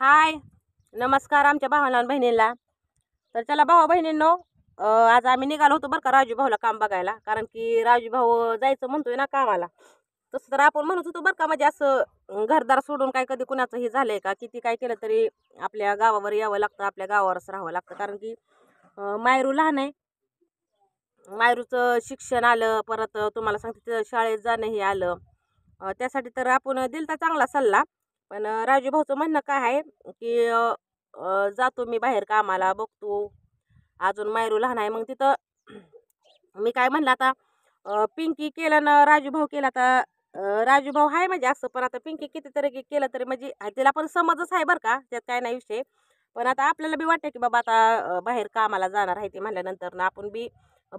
हाय नमस्कार आमच्या भावाला आणि बहिणीला तर चला भावा बहिणींनो आज आम्ही निघालो होतो बरं का राजू भाऊला काम बघायला कारण की राजू भाऊ जायचं म्हणतोय ना कामाला तसं तर आपण म्हणत होतो बरं का म्हणजे असं घरदार सोडून काय कधी कुणाचं हे झालंय का किती काय केलं तरी आपल्या गावावर यावं लागतं आपल्या गावावरच राहावं लागतं कारण की मायरू लहान आहे मायरूचं शिक्षण आलं परत तुम्हाला सांगते शाळेत जाणं हे आलं त्यासाठी तर आपण दिलता चांगला सल्ला पण राजू भाऊचं म्हणणं काय आहे की जातो मी बाहेर कामाला बघतो अजून मायरू लहान आहे मग तिथं मी काय म्हणलं आता पिंकी केलं ना राजू भाऊ केला तर राजू भाऊ आहे म्हणजे असं पण आता पिंकी कितीतरी केलं तरी म्हणजे तिला पण समजच आहे बरं का त्यात काय नाही विषय पण आता आपल्याला बी वाटतं की बाबा आता बाहेर कामाला जाणार आहे ते म्हणल्यानंतर ना आपण बी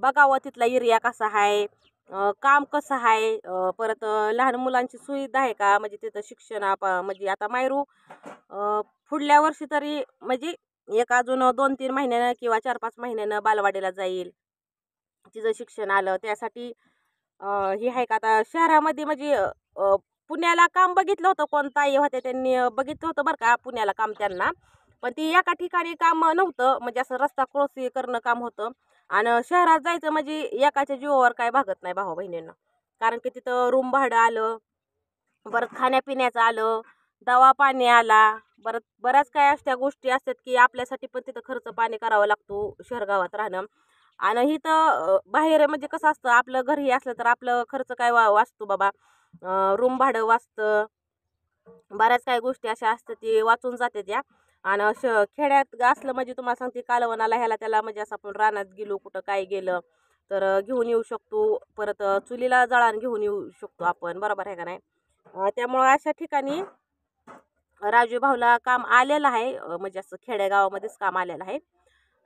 बघावं तिथला एरिया कसा आहे काम कसं आहे परत लहान मुलांची सुविधा आहे का म्हणजे तिथं शिक्षण आप म्हणजे आता मायरू पुढल्या वर्षी तरी म्हणजे एक अजून दोन तीन महिन्यानं किंवा चार पाच महिन्यानं बालवाडीला जाईल तिचं शिक्षण आलं त्यासाठी हे आहे का आता शहरामध्ये म्हणजे पुण्याला काम बघितलं होतं कोणताही होते त्यांनी बघितलं होतं बरं का पुण्याला काम त्यांना पण ती एका ठिकाणी काम नव्हतं म्हणजे असं रस्ता क्रोसी करणं काम होतं आणि शहरात जायचं म्हणजे एकाच्या जीवावर काय भागत नाही भावा बहिणींना कारण की तिथं रूम भाडं आलं परत खाण्यापिण्याचं आलं दवा पाणी आला परत बऱ्याच काय अशा गोष्टी असतात की आपल्यासाठी पण तिथं खर्च पाणी करावं लागतो शहर गावात राहणं आणि इथं बाहेर म्हणजे कसं असतं आपलं घरही असलं तर आपलं खर्च काय वा वाचतो बाबा रूम भाडं वाचतं बऱ्याच काही गोष्टी अशा असतात ती वाचून जाते या आणि असं खेड्यात असलं म्हणजे तुम्हाला सांगते कालवनाला ह्याला त्याला म्हणजे असं आपण रानात गेलो कुठं काय गेलं तर घेऊन येऊ शकतो परत चुलीला जळान घेऊन येऊ शकतो आपण बरोबर आहे का नाही त्यामुळं अशा ठिकाणी राजू भाऊला काम आलेलं आहे म्हणजे असं खेडेगावामध्येच काम आलेलं आहे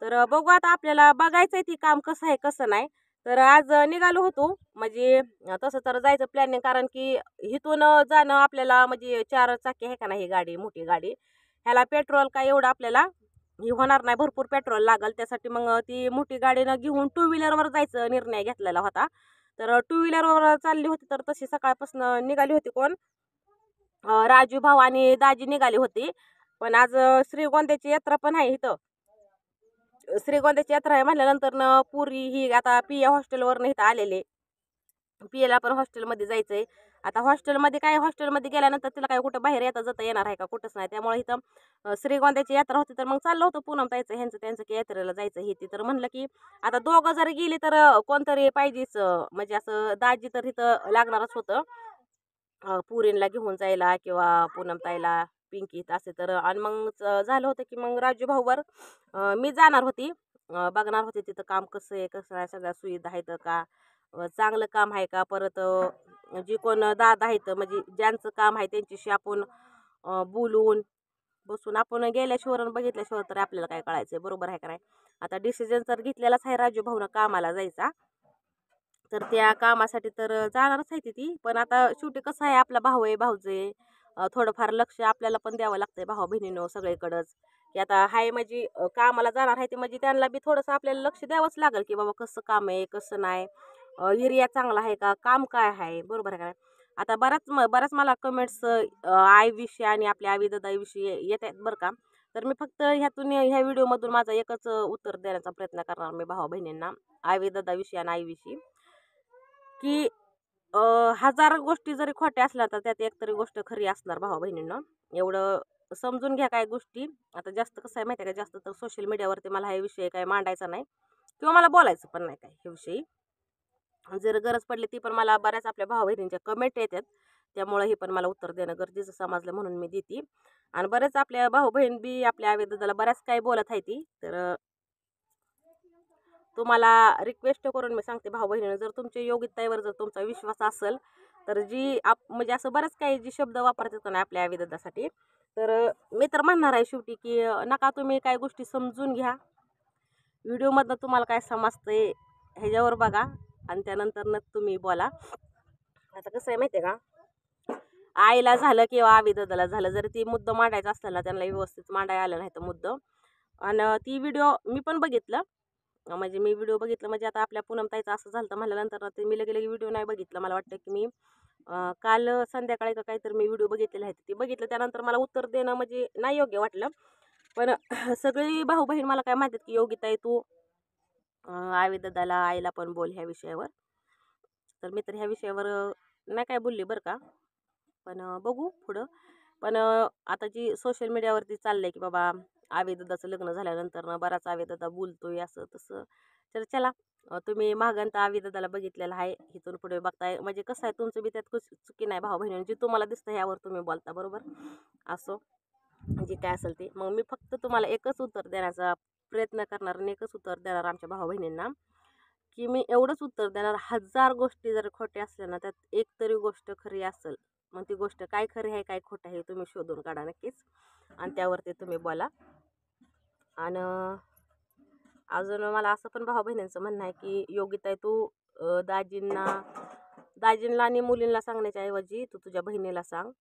तर बघू आता आपल्याला बघायचं आहे ती काम कसं आहे कसं नाही तर आज निघालो होतो म्हणजे तसं तर जायचं प्लॅनिंग कारण की इथून जाणं आपल्याला म्हणजे चार चाकी आहे का नाही गाडी मोठी गाडी ह्याला पेट्रोल काय एवढं आपल्याला हे होणार नाही भरपूर पेट्रोल लागेल त्यासाठी मग ती मोठी गाडीनं घेऊन टू व्हीलरवर जायचं निर्णय घेतलेला होता तर टू व्हीलरवर चालली होती तर तशी सकाळपासून निघाली होती कोण राजू भाऊ आणि दाजी निघाली होती पण आज श्रीगोंद्याची यात्रा पण आहे इथं श्रीगोंद्याची यात्रा आहे म्हटल्यानंतर पुरी ही आता ए हॉस्टेलवरनं इथं आलेले एला पण हॉस्टेलमध्ये जायचं आहे आता हॉस्टेलमध्ये काय हॉस्टेलमध्ये गेल्यानंतर तिला काय कुठं बाहेर येता जाता येणार आहे का कुठंच नाही त्यामुळे इथं श्रीगोंद्याची यात्रा होती तर मग चाललं होतं पूनम जायचं ह्यांचं त्यांचं की यात्रेला जायचं हे ती तर म्हणलं की आता दोघं जर गेली तर कोणतरी पाहिजेच म्हणजे असं दाजी तर इथं लागणारच होतं पुरीनला घेऊन जायला किंवा पूनम ताईला पिंकीत असे तर आणि मग झालं होतं की मग राजू भाऊवर मी जाणार होती बघणार होते तिथं काम कसं आहे कसं आहे सगळ्या सुविधा आहेत का चांगलं काम आहे का परत जे म्हणजे कोण दादा आहेत म्हणजे ज्यांचं काम आहे त्यांच्याशी आपण बोलून बसून आपण गेल्याशिवाय आणि बघितल्याशिवाय तर आपल्याला काय कळायचं आहे बरोबर आहे का नाही आता डिसिजन जर घेतलेलाच आहे राजू भाऊनं कामाला जायचा तर त्या कामासाठी तर जाणारच आहे ती पण आता शेवटी कसं आहे आपला भाऊ आहे भाऊजे थोडंफार लक्ष आपल्याला पण द्यावं लागतंय भाऊ बहिणीनं सगळीकडंच की आता हाय म्हणजे कामाला जाणार आहे ते म्हणजे त्यांना बी थोडंसं आपल्याला लक्ष द्यावंच लागेल की बाबा कसं काम आहे कसं नाही एरिया चांगला आहे का काम काय आहे बरोबर आहे का आता बऱ्याच म बऱ्याच मला कमेंट्स आईविषयी आणि आपल्या ददाईविषयी येत आहेत बरं का तर मी फक्त ह्यातून ह्या व्हिडिओमधून माझा एकच उत्तर देण्याचा प्रयत्न करणार मी भावा बहिणींना ददाविषयी आणि आईविषयी की हजार गोष्टी जरी खोट्या असल्या तर त्यात एकतरी गोष्ट खरी असणार भावा बहिणींना एवढं समजून घ्या काय गोष्टी आता जास्त कसं आहे माहिती आहे का जास्त तर सोशल मीडियावरती मला हे विषय काय मांडायचा नाही किंवा मला बोलायचं पण नाही काय ह्याविषयी जर गरज पडली ती पण मला बऱ्याच आपल्या भाऊ बहिणींच्या कमेंट येतात त्यामुळं ही पण मला उत्तर देणं गरजेचं समजलं म्हणून मी देते आणि बऱ्याच आपल्या भाऊ बहीण बी आपल्या आवेदनाला बऱ्याच काही बोलत आहे ती तर तुम्हाला रिक्वेस्ट करून मी सांगते भाऊ बहिणीनं जर तुमच्या योग्यतेवर जर तुमचा विश्वास असेल तर जी आप म्हणजे असं बरंच काही जी शब्द वापरतात ना आपल्या आवेदनासाठी तर मी तर म्हणणार आहे शेवटी की नका तुम्ही काय गोष्टी समजून घ्या व्हिडिओमधनं तुम्हाला काय समजतं ह्याच्यावर बघा आणि त्यानंतर न तुम्ही बोला आता कसं आहे माहिती आहे का आईला झालं किंवा आवी दादाला झालं जर ती मुद्दा मांडायचा ना त्यांना व्यवस्थित मांडायला आलं नाही तर मुद्दा आणि ती व्हिडिओ मी पण बघितलं म्हणजे मी व्हिडिओ बघितलं म्हणजे आता आपल्या पूनमताईचं असं झालं तर म्हटल्यानंतर ते मी लगे लगे व्हिडिओ नाही बघितलं मला वाटतं की मी काल संध्याकाळी का काहीतरी मी व्हिडिओ बघितलेले आहेत ते बघितलं त्यानंतर मला उत्तर देणं म्हणजे नाही योग्य वाटलं पण सगळी भाऊ बहीण मला काय माहिती की आहे तू आवी दादाला आईला पण बोल ह्या विषयावर तर मी तर ह्या विषयावर नाही काय बोलली बरं का पण बघू पुढं पण आता जी सोशल मीडियावरती चाललं आहे की बाबा ददाचं लग्न झाल्यानंतर ना बराच बोलतो बोलतोय असं तसं तर चला तुम्ही महागंत दादाला बघितलेलं आहे इथून पुढे बघताय म्हणजे कसं आहे तुमचं बी त्यात चुकी नाही भाऊ बहिणी जे तुम्हाला दिसतं ह्यावर तुम्ही बोलता बरोबर असो जे काय असेल ते मग मी फक्त तुम्हाला एकच उत्तर देण्याचा प्रयत्न करणार आणि एकच उत्तर देणार आमच्या भाऊ बहिणींना की मी एवढंच उत्तर देणार हजार गोष्टी जर खोट्या असल्या ना त्यात एक तरी गोष्ट खरी असेल मग ती गोष्ट काय खरी आहे काय खोटं आहे तुम्ही शोधून काढा नक्कीच आणि त्यावरती तुम्ही बोला आणि अजून मला असं पण भाऊ बहिणींचं म्हणणं आहे की योगिता तू दाजींना दाजींना आणि मुलींना सांगण्याच्या ऐवजी तू तुझ्या बहिणीला सांग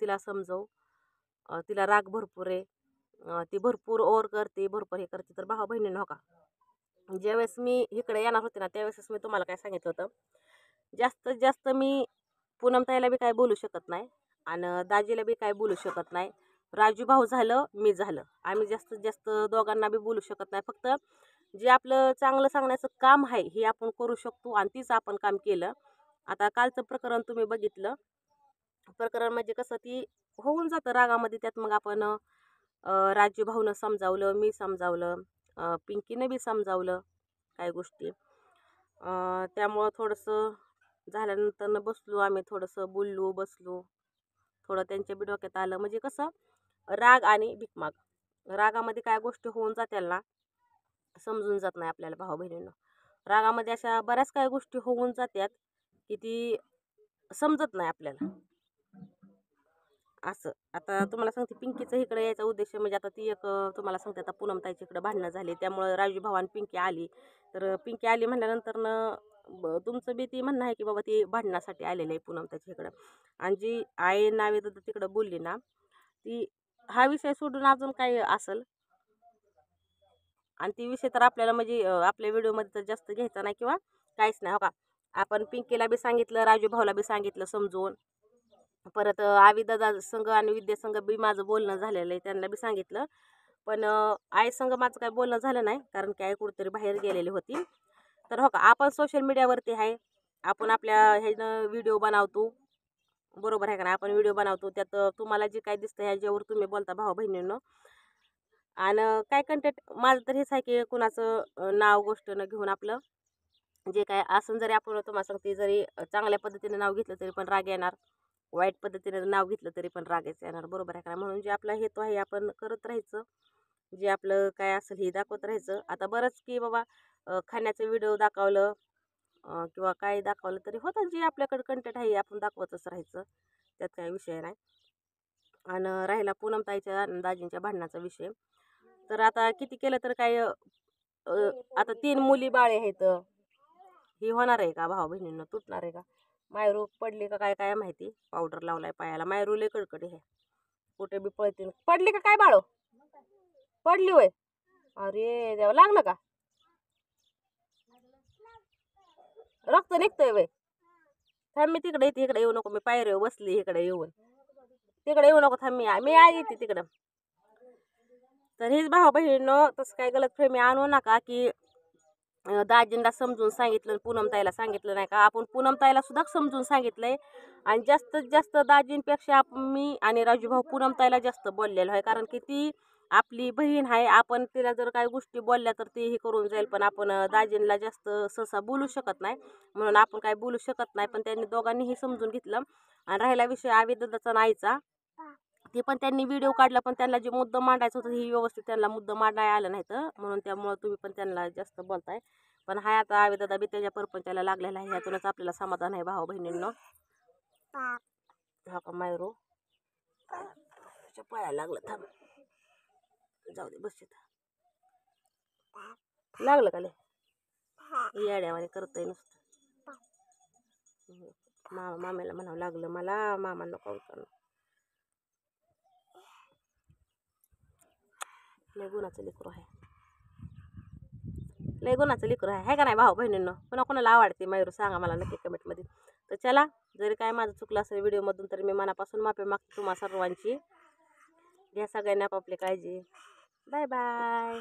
तिला समजव तिला राग भरपूर आहे ती भरपूर ओवर करते भरपूर हे करते तर भावा बहिणीनं हो ज्यावेळेस मी इकडे येणार होते ना त्यावेळेस मी तुम्हाला काय सांगितलं होतं जास्तीत जास्त मी ताईला बी काय बोलू शकत नाही आणि दाजीला बी काय बोलू शकत नाही राजू भाऊ झालं मी झालं आम्ही जास्तीत जास्त दोघांना बी बोलू शकत नाही फक्त जे आपलं चांगलं सांगण्याचं काम आहे हे आपण करू शकतो आणि तीच आपण काम केलं आता कालचं प्रकरण तुम्ही बघितलं प्रकरण म्हणजे कसं ती होऊन जातं रागामध्ये त्यात मग आपण राजूभाऊनं समजावलं मी समजावलं पिंकीनं बी समजावलं काही गोष्टी त्यामुळं थोडंसं झाल्यानंतरनं बसलो आम्ही थोडंसं बोललो बसलो थोडं त्यांच्या बी डोक्यात आलं म्हणजे कसं राग आणि भिकमाग रागामध्ये काय गोष्टी होऊन ना समजून जात नाही आपल्याला भाऊ बहिणींना रागामध्ये अशा बऱ्याच काही गोष्टी होऊन जात्यात की ती समजत नाही आपल्याला असं आता तुम्हाला सांगते पिंकीचं इकडे यायचा उद्देश म्हणजे आता ती एक तुम्हाला सांगते आता पूनम ताईची इकडे भांडणं झाली त्यामुळं राजू भावान पिंकी आली तर पिंकी आली म्हणल्यानंतरनं तुमचं बी ती म्हणणं आहे की बाबा ती भांडणासाठी आलेली आहे पूनम ताईच्या इकडं आणि जी आई नावे तर तिकडं बोलली ना ती हा विषय सोडून अजून काय असेल आणि ती विषय तर आपल्याला म्हणजे आपल्या व्हिडिओमध्ये तर जास्त घ्यायचा नाही किंवा काहीच नाही हो का आपण पिंकीला बी सांगितलं राजू भाऊला बी सांगितलं समजून परत दादा संघ आणि विद्यासंघ बी माझं बोलणं झालेलं आहे त्यांना बी सांगितलं पण आई संघ माझं काय बोलणं झालं नाही कारण की आई कुठेतरी बाहेर गेलेली होती तर हो का आपण सोशल मीडियावरती आहे आपण आपल्या ह्यानं व्हिडिओ बनवतो बरोबर आहे का नाही आपण व्हिडिओ बनवतो त्यात तुम्हाला जे काय दिसतं ह्याच्यावर तुम्ही बोलता भाऊ बहिणींनो आणि काय कंटेंट माझं तर हेच आहे की कुणाचं नाव गोष्ट न घेऊन आपलं जे काय असं जरी आपण तुम्हाला सांगते जरी चांगल्या पद्धतीने नाव घेतलं तरी पण राग येणार वाईट पद्धतीने नाव घेतलं तरी पण रागायचं येणार बरोबर आहे का म्हणून जे आपला हेतू आहे आपण करत राहायचं जे आपलं काय असेल हे दाखवत राहायचं आता बरंच की बाबा खाण्याचं व्हिडिओ दाखवलं किंवा काय दाखवलं तरी होतं जे आपल्याकडे कंटेंट आहे आपण दाखवतच राहायचं त्यात काही विषय नाही आणि राहिला पूनमताईच्या दाजींच्या भांडणाचा विषय तर आता किती केलं तर काय आता तीन मुली बाळे आहेत ही होणार आहे का भाऊ बहिणींना तुटणार आहे का मायरू पड़ी का काय महती पाउडर लवला है पायाला मायरू लय कडकडे है कुठे भी पड़ती पड़ी का काय बाड़ो पड़ी होय अरे देवा लागलं का रक्त निकत वय थांब मी तिकडे येते इकडे नको मैं पायर बसली इकडे येऊन तिकडे नको थम्मी मी मी आय येते तिकडं तर हेच भाऊ बहिणीनं तसं काय गलत फ्रेमी आणू ना कि दाजींना समजून सांगितलं पूनमताईला सांगितलं नाही का आपण पूनमताईला सुद्धा समजून सांगितलं आहे आणि जास्तीत जास्त दाजींपेक्षा मी आणि राजूभाऊ पूनमताईला जास्त बोललेलो आहे कारण की ती आपली बहीण आहे आपण तिला जर काही गोष्टी बोलल्या तर ती हे करून जाईल पण आपण दाजींना जास्त सहसा बोलू शकत नाही म्हणून आपण काही बोलू शकत नाही पण त्यांनी दोघांनीही समजून घेतलं आणि राहिला विषय आवेदनाचा नाहीचा ते पण त्यांनी व्हिडिओ काढला पण त्यांना जे मुद्दा मांडायचं होतं हे व्यवस्थित त्यांना मुद्दा मांडायला आलं नाही तर म्हणून त्यामुळं तुम्ही पण त्यांना जास्त बोलताय पण हाय आता दादा बी त्याच्या परपंचाला लागलेला आहे ह्यातूनच आपल्याला समाधान आहे भाऊ बहिणींना हा का मायरो पळायला लागलं थांब जाऊ दे बसशीत लागलं का येड्यावाने करतय नुसतं मामा मामेला म्हणावं लागलं मला मामा नको गुणाचं लेकरू आहे लेगुनाचं लेकरू आहे का नाही भाऊ बहिणींना पुन्हा कोणाला आवडते मयूर सांगा मला नक्की कमेंटमध्ये तर चला जरी काय माझं चुकलं असेल व्हिडिओमधून तर मी मनापासून माफी मागते तुम्हाला सर्वांची घ्या सगळ्यांना आपापली काळजी बाय बाय